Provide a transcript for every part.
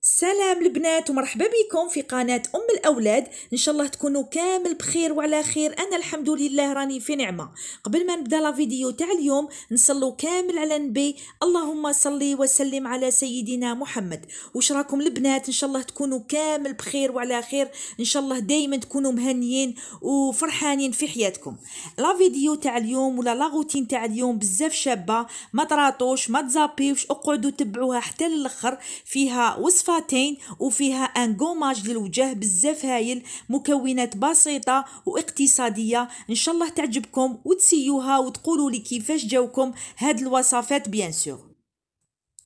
سلام البنات ومرحبا بكم في قناة أم الأولاد إن شاء الله تكونوا كامل بخير وعلى خير أنا الحمد لله راني في نعمة قبل ما نبدأ الفيديو تاع اليوم نصلوا كامل على النبي اللهم صلي وسلم على سيدنا محمد وش راكم البنات إن شاء الله تكونوا كامل بخير وعلى خير إن شاء الله دايما تكونوا مهنيين وفرحانين في حياتكم الفيديو تاع اليوم ولا لاغوتين تاع اليوم بزاف شابة ما تراطوش ما تزابيوش اقعدوا تبعوها حتى للآخر فيها وصف وصفاتين وفيها غوماج للوجه بزاف هايل مكونات بسيطه واقتصاديه ان شاء الله تعجبكم وتسيوها وتقولوا لي كيفاش جاوكم هاد الوصفات بيان سور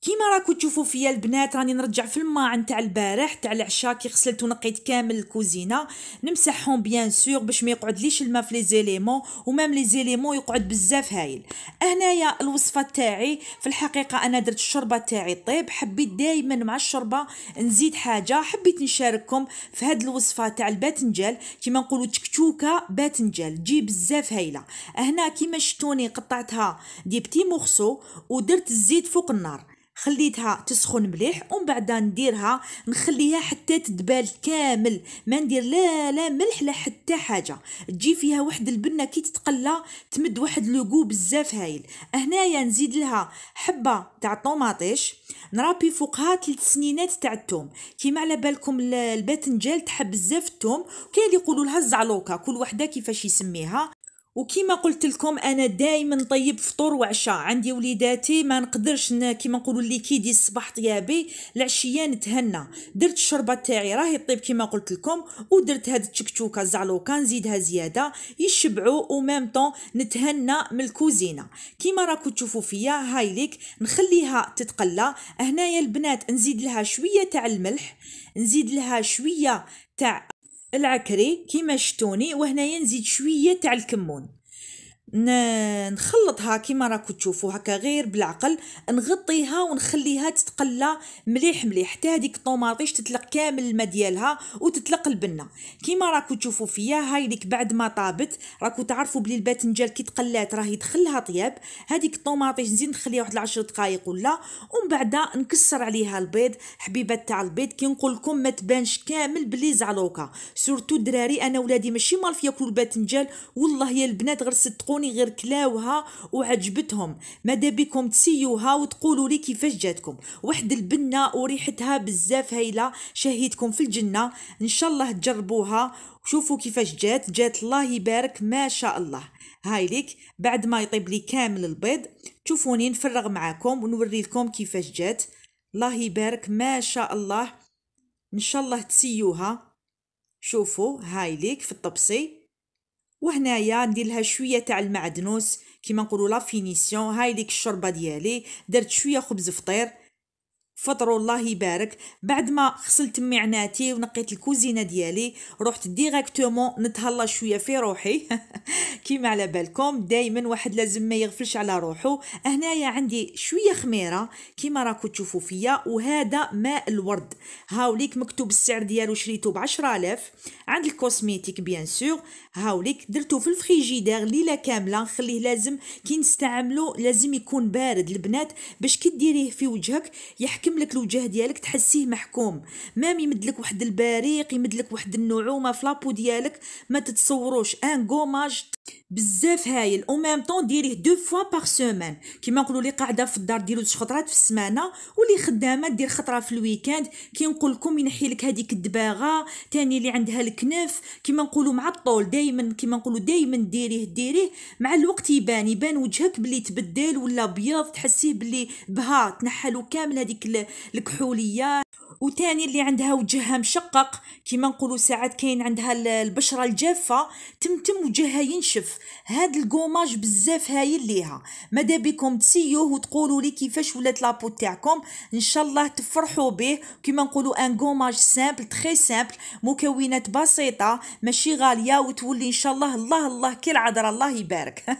كيما راكو تشوفوا فيا البنات راني نرجع في الماء نتاع البارح تاع العشاء كي غسلت ونقيت كامل الكوزينه نمسحهم بيان سور باش ما يقعد ليش الماء في لي زيليمون ومام لي زيليمون يقعد بزاف هايل هنايا الوصفه تاعي في الحقيقه انا درت الشوربه تاعي طيب حبيت دائما مع الشوربه نزيد حاجه حبيت نشارككم في هاد الوصفه تاع الباذنجان كيما نقولوا تكتوكه باذنجان تجي بزاف هايله هنا كيما شتوني قطعتها دي بتي مخصو ودرت الزيت فوق النار خليتها تسخن مليح ومن بعد نديرها نخليها حتى تدبال كامل ما ندير لا لا ملح لا حتى حاجه تجي فيها واحد البنه كي تتقلى تمد واحد لوغو بزاف هايل هنايا نزيد لها حبه تاع طوماطيش نرابي فوقها ثلاث سنينات تاع الثوم كيما على بالكم الباذنجان تحب بزاف الثوم كاين اللي يقولوا لها الزعلوكه كل وحده كيفاش يسميها وكيما قلت لكم انا دائما نطيب فطور وعشاء عندي وليداتي ما نقدرش كيما نقولوا اللي كيدي الصباح طيابي العشيه نتهنى درت الشربه تاعي راهي طيب كيما قلت لكم ودرت هاد التشكتوكه الزعلوكه نزيدها زياده يشبعوا وميم طون نتهنى من الكوزينه كيما راكو تشوفوا فيا هايليك نخليها تتقلى هنايا البنات نزيد لها شويه تاع الملح نزيد لها شويه تاع العكري كيما شتوني وهنايا نزيد شويه تاع الكمون نخلطها كيما راكو تشوفوا هكا غير بالعقل نغطيها ونخليها تتقلى مليح مليح حتى هذيك الطوماطيش تتلق كامل الماء ديالها وتتلق البنه كيما راكو تشوفوا فيا هاي ليك بعد ما طابت راكو تعرفوا بلي الباذنجان كي تقلات راه يدخلها طياب هذيك الطوماطيش نزيد نخليها واحد 10 دقائق ولا ومن بعد نكسر عليها البيض حبيبات تاع البيض كي نقول لكم ما تبانش كامل بلي زعلوكه سورتو دراري انا ولادي ماشي مالف ياكلوا الباذنجان والله يا البنات غير صدقوني ياكلوني غير كلاوها وعجبتهم ماذا بكم تسيوها وتقولوا لي كيفاش جاتكم واحد البنه وريحتها بزاف هايله شهيتكم في الجنه ان شاء الله تجربوها وشوفوا كيفاش جات جات الله يبارك ما شاء الله هاي ليك بعد ما يطيب لي كامل البيض تشوفوني نفرغ معاكم ونوري لكم كيفاش جات الله يبارك ما شاء الله ان شاء الله تسيوها شوفوا هاي ليك في الطبسي وهنايا ندير لها شويه تاع المعدنوس كيما نقولوا لا فينيسيون هاي ديك الشوربه ديالي درت شويه خبز فطير فطر الله يبارك بعد ما غسلت معناتي ونقيت الكوزينه ديالي رحت ديريكتومون نتهلا شويه في روحي كيما على بالكم دائما واحد لازم ما يغفلش على روحه هنايا عندي شويه خميره كيما راكو تشوفوا فيا وهذا ماء الورد هاوليك مكتوب السعر ديالو شريته ب 10000 عند الكوسميتيك بيان سور هاوليك درتو في الفريجيدير ليله كامله نخليه لازم كي نستعملو لازم يكون بارد البنات باش كي ديريه في وجهك يحكم يحكم الوجه ديالك تحسيه محكوم مام يمدلك واحد البريق يمدلك واحد النعومه في لابو ديالك ما تتصوروش ان غوماج بزاف هايل او ميم طون ديريه دو فوا باغ سومان كيما نقولوا لي قاعده في الدار ديرو جوج خطرات في السمانه واللي خدامه دير خطره في الويكاند كي نقول لكم ينحي لك هذيك الدباغه تاني اللي عندها الكنف كيما نقولوا مع الطول دائما كيما نقولوا دائما ديريه ديريه مع الوقت يبان يبان وجهك بلي تبدل ولا ابيض تحسيه بلي بها تنحلو كامل هذيك الكحوليه وتاني اللي عندها وجهها مشقق كيما نقولوا ساعات كاين عندها البشره الجافه تمتم وجهها ينشف هاد الكوماج بزاف هايل ليها ماذا بكم تسيوه وتقولوا لي كيفاش ولات لابو تاعكم ان شاء الله تفرحوا به كيما نقولوا ان كوماج سامبل تري سامبل مكونات بسيطه ماشي غاليه وتولي ان شاء الله الله الله كي عذر الله يبارك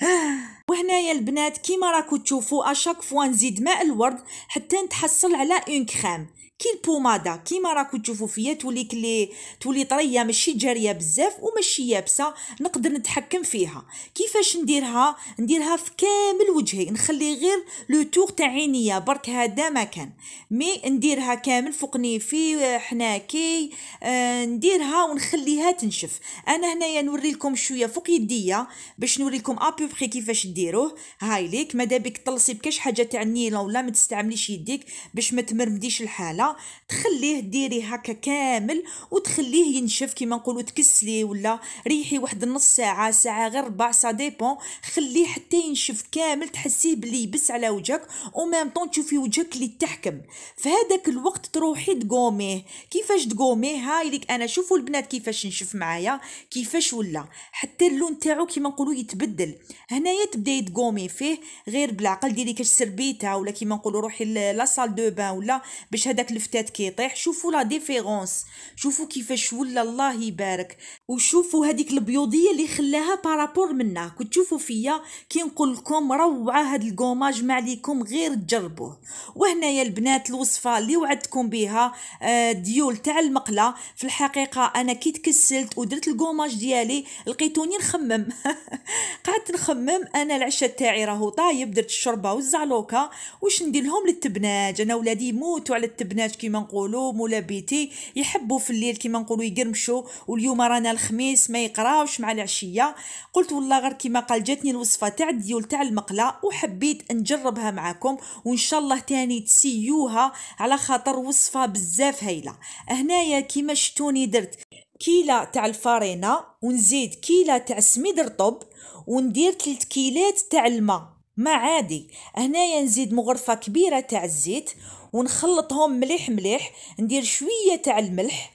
وهنايا البنات كيما راكو تشوفوا اشاك فوا نزيد ماء الورد حتى نتحصل على اون كريم كي البوماده كيما راكم تشوفوا فيا تولي كلي تولي طريه ماشي جاريه بزاف وماشي يابسه نقدر نتحكم فيها كيفاش نديرها نديرها في كامل وجهي نخلي غير لو تور تاع عينيا برك هذا ما كان مي نديرها كامل فوق نيفي حناكي آه، نديرها ونخليها تنشف انا هنايا نوري لكم شويه فوق يديا باش نوري لكم ابوبخي كيفاش ديروه هاي ليك مادابيك طلسي بكاش حاجه تاع النيلون ولا ما تستعمليش يديك باش ما تمرمديش الحاله تخليه ديري هكا كامل وتخليه ينشف كيما نقولوا تكسلي ولا ريحي واحد النص ساعه ساعه غير ربع سا ديبون خليه حتى ينشف كامل تحسيه بلي يبس على وجهك ومام طون تشوفي وجهك اللي تحكم في هذاك الوقت تروحي تقوميه كيفاش تقوميه هاي ليك انا شوفوا البنات كيفاش نشف معايا كيفاش ولا حتى اللون تاعو كيما نقولوا يتبدل هنايا تبداي تقومي فيه غير بالعقل ديري كاش سربيتها ولا كيما نقولوا روحي لا سال دو بان ولا باش هذاك الفتات كيطيح شوفوا لا ديفيرونس شوفوا كيفاش ولا الله يبارك وشوفوا هذيك البيوضيه اللي خلاها بارابور منا كنت تشوفوا فيا كي نقول لكم روعه هاد الكوماج ما عليكم غير تجربوه وهنايا البنات الوصفه اللي وعدتكم بها آه، ديول تاع المقله في الحقيقه انا كي تكسلت ودرت الكوماج ديالي لقيتوني نخمم قعدت نخمم انا العشاء تاعي راهو طايب درت الشوربه والزعلوكه واش ندير لهم للتبناج انا ولادي يموتوا على التبناج البنات كيما نقولوا مولا بيتي يحبوا في الليل كيما نقولوا يقرمشوا واليوم رانا الخميس ما يقراوش مع العشيه قلت والله غير كيما قال جاتني الوصفه تاع الديول تاع المقله وحبيت نجربها معكم وان شاء الله تاني تسيوها على خاطر وصفه بزاف هايله هنايا كيما شتوني درت كيلة تاع الفارينة ونزيد كيلة تاع سميد رطب وندير 3 كيلات تاع الماء ما عادي هنايا نزيد مغرفة كبيرة تاع الزيت ونخلطهم مليح مليح ندير شويه تاع الملح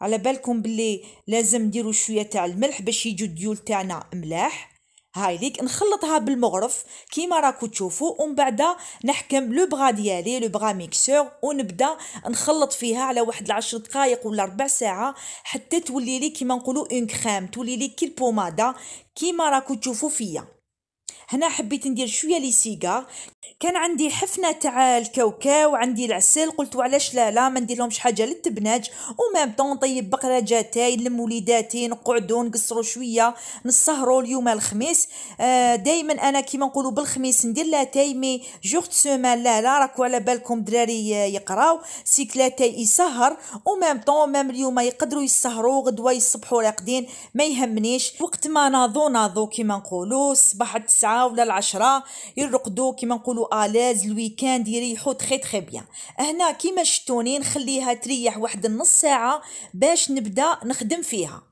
على بالكم باللي لازم نديروا شويه تاع الملح باش يجو الديول تاعنا ملاح هاي ليك نخلطها بالمغرف كيما راكو تشوفوا ومن بعد نحكم لو بغا ديالي لو بغا ميكسور ونبدا نخلط فيها على واحد العشر دقائق ولا ربع ساعه حتى تولي لي كيما نقولوا اون كريم تولي لي كي البوماده كيما راكو تشوفوا فيا هنا حبيت ندير شويه لي سيكا كان عندي حفنه تاع الكاوكاو عندي العسل قلت وعلاش لا لا ما ندير لهمش حاجه للتبناج ومام طون نطيب بقره جاتاي نلم وليداتي نقعدوا نقصروا شويه نسهروا اليوم الخميس آه، دائما انا كيما نقولوا بالخميس ندير لاتاي مي جوغ سومان لا لا راكو على بالكم دراري آه، يقراو سيك لاتاي يسهر ومام طون مام اليوم يقدروا يسهروا غدوه يصبحوا راقدين ما يهمنيش وقت ما ناضو ناضو كيما نقولوا الصباح التسعة ولا العشرة يرقدوا كيما نقولوا الاز الويكاند يريحوا تخي تخي بيان هنا كيما شتوني نخليها تريح واحد النص ساعة باش نبدا نخدم فيها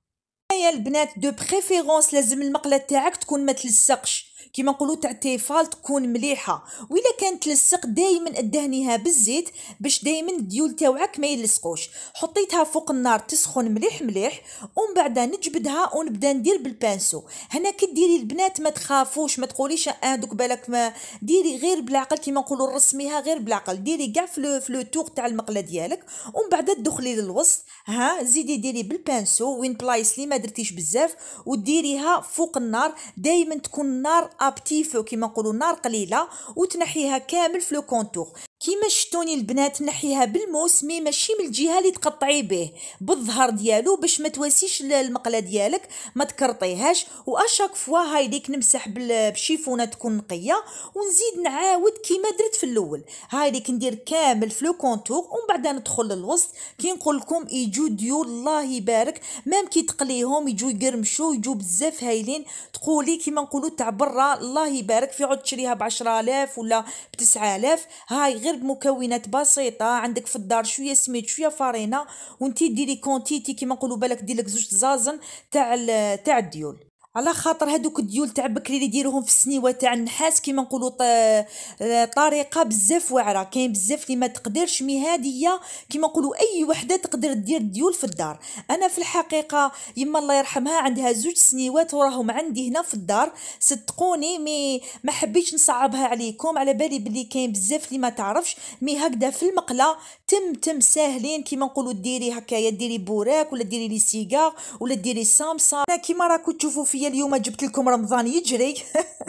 يا البنات دو بريفيرونس لازم المقله تاعك تكون ما تلصقش كيما نقولوا تاع التيفال تكون مليحه وإلا كانت تلصق دائما ادهنيها بالزيت باش دائما الديول تاوعك ما يلصقوش حطيتها فوق النار تسخن مليح مليح ومن بعد نجبدها ونبدا ندير بالبانسو هنا كي ديري البنات ما تخافوش ما تقوليش اه دوك بالك ما ديري غير بالعقل كيما نقولوا رسميها غير بالعقل ديري كاع في لو توغ تاع المقله ديالك ومن بعد تدخلي للوسط ها زيدي ديري بالبانسو وين بلايص اللي ما درتيش بزاف وديريها فوق النار دائما تكون النار ا بتي فو كيما نقولوا نار قليله وتنحيها كامل في لو كونتور كيما شتوني البنات نحيها بالموس مي ماشي من الجهه اللي تقطعي به بالظهر ديالو باش ما تواسيش المقله ديالك ما تكرطيهاش واشاك فوا هايديك نمسح بشيفونه تكون نقيه ونزيد نعاود كيما درت في الاول هايديك ندير كامل في لو كونتور ومن بعد ندخل للوسط كي نقول لكم يجو ديور الله يبارك مام كي تقليهم يجو يقرمشوا يجو بزاف هايلين تقولي كيما نقولوا تاع برا الله يبارك في عود تشريها ب 10000 ولا ب 9000 هاي غير غير بمكونات بسيطه عندك في الدار شويه سميد شويه فرينه وانت ديري كونتيتي كيما نقولوا بالك دير لك زوج زازن تاع تاع الديول على خاطر هادوك الديول تاع بكري اللي يديروهم في السنيوه تاع النحاس كيما نقولوا آه، طريقه بزاف واعره كاين بزاف اللي ما تقدرش مهاديه كيما نقولوا اي وحده تقدر دير ديول في الدار انا في الحقيقه يما الله يرحمها عندها زوج سنيوات وراهم عندي هنا في الدار صدقوني مي ما حبيتش نصعبها عليكم على بالي بلي كاين بزاف اللي ما تعرفش مي هكذا في المقله تم تم ساهلين كيما نقولوا ديري هكايا ديري بوراك ولا ديري لي سيغار ولا ديري سامسا كيما راكم تشوفوا فيا اليوم جبت لكم رمضان يجري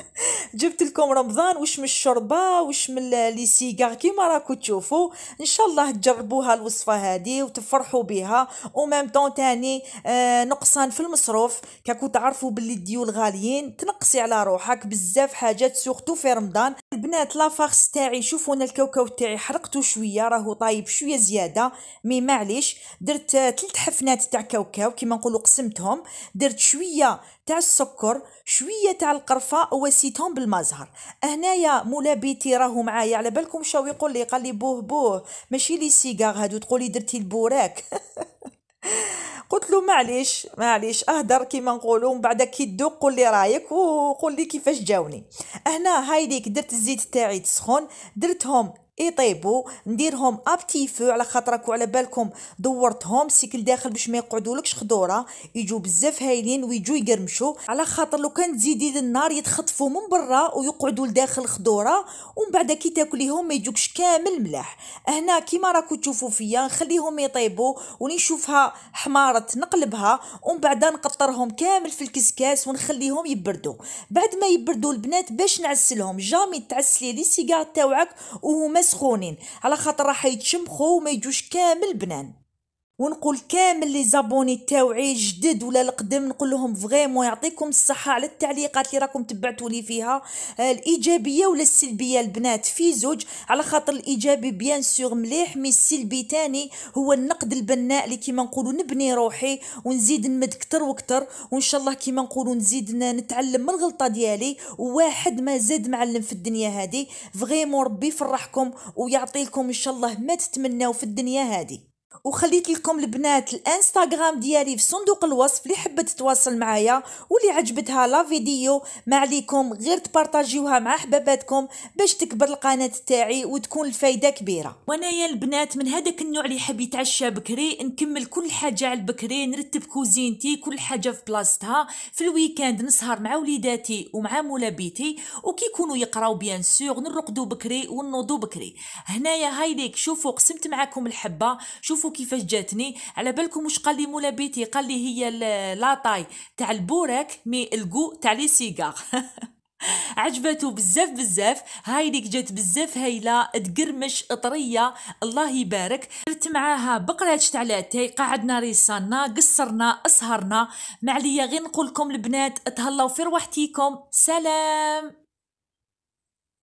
جبت لكم رمضان واش من الشربه واش من لي سيغار كيما راكم تشوفوا ان شاء الله تجربوها الوصفه هذه وتفرحوا بها ومام طون تاني آه نقصان في المصروف كاكو تعرفوا باللي الديول غاليين تنقصي على روحك بزاف حاجات سورتو في رمضان البنات لا فارس تاعي شوفوا انا الكاوكاو تاعي حرقته شويه راهو طايب شويه زياده مي معليش درت ثلاث حفنات تاع كاوكاو كيما نقولوا قسمتهم درت شويه تاع السكر شويه تاع القرفه وسيتهم بالمزهر هنايا مولا بيتي راهو معايا على بالكم شاو يقول لي قال لي بوه بوه ماشي لي سيجار هادو تقولي درتي البوراك قلت له معليش معليش اهدر كيما نقولوا من بعد كي تدوق قول لي رايك وقول لي كيفاش جاوني هنا هايليك درت الزيت تاعي تسخن درتهم يطيبوا نديرهم ابتي فو على خاطرك وعلى بالكم دورتهم سيكل داخل باش ما يقعدولكش خضوره يجوا بزاف هايلين ويجوا يقرمشوا على خاطر لو كان تزيدي للنار يتخطفوا من برا ويقعدوا لداخل الخضوره ومن بعد كي تاكليهم ما يجوكش كامل ملاح هنا كيما راكو تشوفوا فيا نخليهم يطيبوا ونشوفها حمارت نقلبها ومن بعد نقطرهم كامل في الكسكاس ونخليهم يبردوا بعد ما يبردوا البنات باش نعسلهم جامي تعسلي لي سيغار تاوعك وهما سخونين على خاطر راح يتشمخوا وما يجوش كامل بنان ونقول كامل لي زابوني تاوعي جدد ولا القدم نقول لهم فريمون يعطيكم الصحه على التعليقات اللي راكم تبعتوا لي فيها آه، الايجابيه ولا السلبيه البنات في زوج على خاطر الايجابي بيان سور مليح مي السلبي تاني هو النقد البناء اللي كيما نقولوا نبني روحي ونزيد نمد كتر وكتر وان شاء الله كيما نقولوا نزيد نتعلم من الغلطه ديالي وواحد ما زاد معلم في الدنيا هذه فريمون ربي يفرحكم ويعطيكم ان شاء الله ما تتمناو في الدنيا هذه وخليت لكم البنات الانستغرام ديالي في صندوق الوصف اللي حبت تتواصل معايا واللي عجبتها لا فيديو ما عليكم غير تبارطاجيوها مع حباباتكم باش تكبر القناه تاعي وتكون الفايده كبيره وانايا البنات من هذاك النوع اللي يحب يتعشى بكري نكمل كل حاجه على بكري نرتب كوزينتي كل حاجه في بلاصتها في الويكاند نسهر مع وليداتي ومع مولا بيتي وكي يكونوا يقراو بيان سور نرقدوا بكري ونوضوا بكري هنايا هايليك شوفوا قسمت معاكم الحبه شوفوا كيفاش جاتني على بالكم واش قال لي مولا بيتي قال لي هي لاطاي تاع البوراك مي الكو تاع لي سيغار عجبته بزاف بزاف هاي ليك جات بزاف هايله تقرمش طريه الله يبارك درت معاها بقراتش تاع لاتاي قعدنا ريسانا قصرنا اسهرنا معليا غير نقول لكم البنات تهلاو في روحتيكم سلام